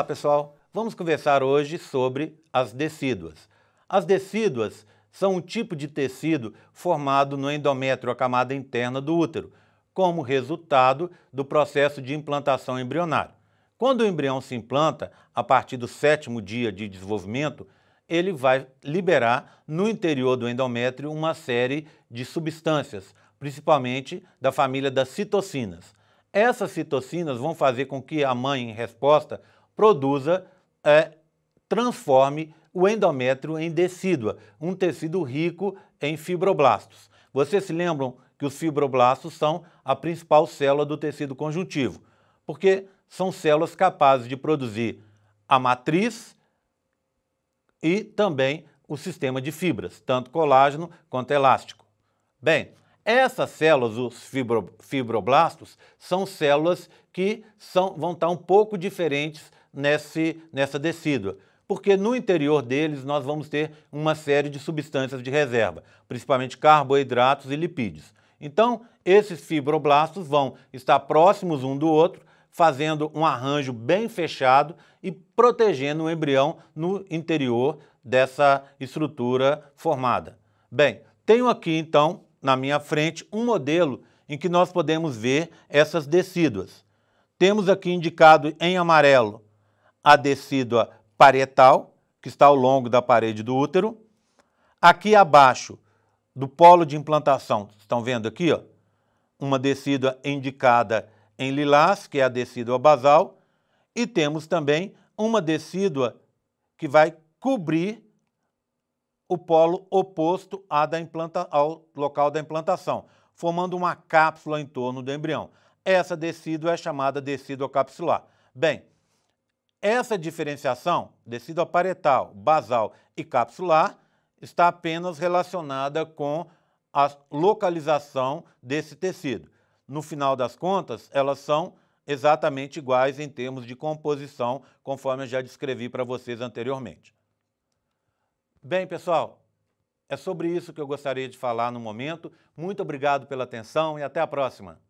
Olá, pessoal. Vamos conversar hoje sobre as decíduas. As decíduas são um tipo de tecido formado no endométrio, a camada interna do útero, como resultado do processo de implantação embrionária. Quando o embrião se implanta, a partir do sétimo dia de desenvolvimento, ele vai liberar no interior do endométrio uma série de substâncias, principalmente da família das citocinas. Essas citocinas vão fazer com que a mãe, em resposta, produza, é, transforme o endométrio em decídua, um tecido rico em fibroblastos. Vocês se lembram que os fibroblastos são a principal célula do tecido conjuntivo, porque são células capazes de produzir a matriz e também o sistema de fibras, tanto colágeno quanto elástico. Bem, essas células, os fibro, fibroblastos, são células que são, vão estar um pouco diferentes nesse, nessa decídua, porque no interior deles nós vamos ter uma série de substâncias de reserva, principalmente carboidratos e lipídios. Então, esses fibroblastos vão estar próximos um do outro, fazendo um arranjo bem fechado e protegendo o embrião no interior dessa estrutura formada. Bem, tenho aqui então na minha frente um modelo em que nós podemos ver essas decíduas. Temos aqui indicado em amarelo a decídua parietal, que está ao longo da parede do útero. Aqui abaixo do polo de implantação, estão vendo aqui, ó, uma decídua indicada em lilás, que é a decídua basal, e temos também uma decídua que vai cobrir o polo oposto implanta, ao local da implantação, formando uma cápsula em torno do embrião. Essa decíduo é chamada tecido capsular. Bem, essa diferenciação, tecido aparetal, basal e capsular, está apenas relacionada com a localização desse tecido. No final das contas, elas são exatamente iguais em termos de composição, conforme eu já descrevi para vocês anteriormente. Bem, pessoal, é sobre isso que eu gostaria de falar no momento. Muito obrigado pela atenção e até a próxima.